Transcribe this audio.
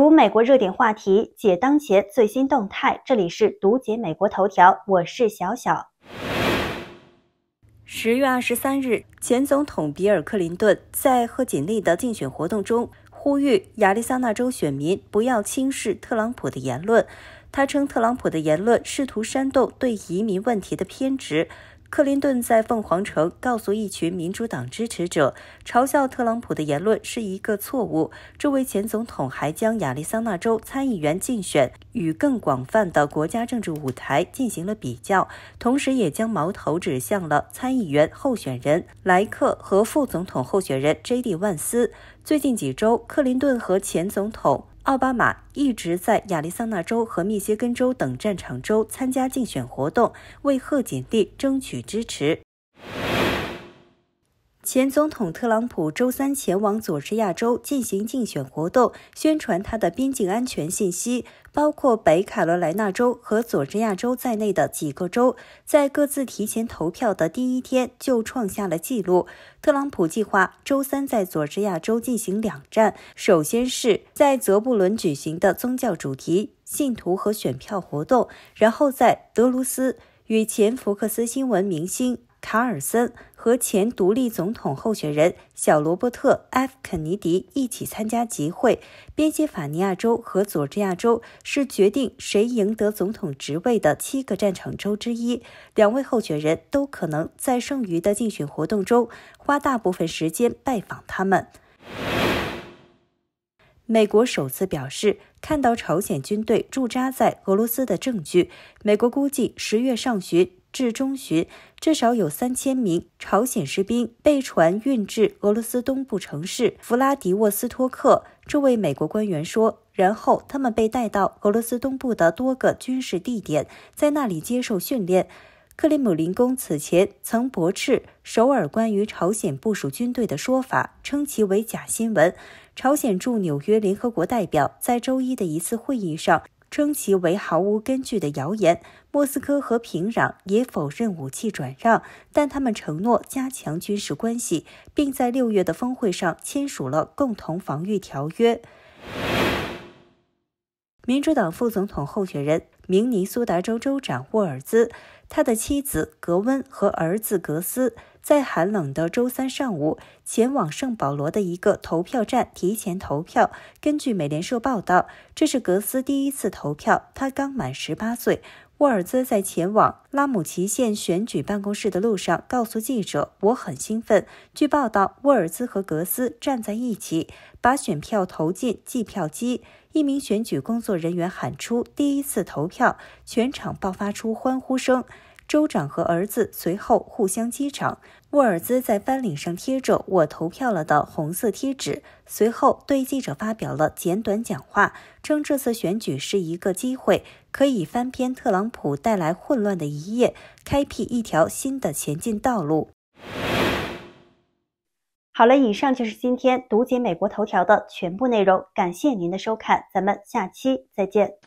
读美国热点话题，解当前最新动态。这里是读解美国头条，我是小小。十月二十三日，前总统比尔·克林顿在贺锦丽的竞选活动中呼吁亚利桑那州选民不要轻视特朗普的言论。他称特朗普的言论试图煽动对移民问题的偏执。克林顿在凤凰城告诉一群民主党支持者，嘲笑特朗普的言论是一个错误。这位前总统还将亚利桑那州参议员竞选与更广泛的国家政治舞台进行了比较，同时也将矛头指向了参议员候选人莱克和副总统候选人 J.D. 万斯。最近几周，克林顿和前总统。奥巴马一直在亚利桑那州和密歇根州等战场州参加竞选活动，为贺锦丽争取支持。前总统特朗普周三前往佐治亚州进行竞选活动，宣传他的边境安全信息。包括北卡罗来纳州和佐治亚州在内的几个州，在各自提前投票的第一天就创下了纪录。特朗普计划周三在佐治亚州进行两站，首先是在泽布伦举行的宗教主题信徒和选票活动，然后在德卢斯与前福克斯新闻明星。卡尔森和前独立总统候选人小罗伯特 ·F· 肯尼迪一起参加集会。宾夕法尼亚州和佐治亚州是决定谁赢得总统职位的七个战场州之一。两位候选人都可能在剩余的竞选活动中花大部分时间拜访他们。美国首次表示看到朝鲜军队驻扎在俄罗斯的证据。美国估计十月上旬。至中旬，至少有三千名朝鲜士兵被船运至俄罗斯东部城市弗拉迪沃斯托克。这位美国官员说，然后他们被带到俄罗斯东部的多个军事地点，在那里接受训练。克里姆林宫此前曾驳斥首尔关于朝鲜部署军队的说法，称其为假新闻。朝鲜驻纽约联合国代表在周一的一次会议上。称其为毫无根据的谣言。莫斯科和平壤也否认武器转让，但他们承诺加强军事关系，并在六月的峰会上签署了共同防御条约。民主党副总统候选人明尼苏达州州长沃尔兹，他的妻子格温和儿子格斯。在寒冷的周三上午，前往圣保罗的一个投票站提前投票。根据美联社报道，这是格斯第一次投票，他刚满十八岁。沃尔兹在前往拉姆齐县选举办公室的路上告诉记者：“我很兴奋。”据报道，沃尔兹和格斯站在一起，把选票投进计票机。一名选举工作人员喊出“第一次投票”，全场爆发出欢呼声。州长和儿子随后互相击掌。沃尔兹在翻领上贴着“我投票了”的红色贴纸，随后对记者发表了简短讲话，称这次选举是一个机会，可以翻篇特朗普带来混乱的一页，开辟一条新的前进道路。好了，以上就是今天读解美国头条的全部内容，感谢您的收看，咱们下期再见。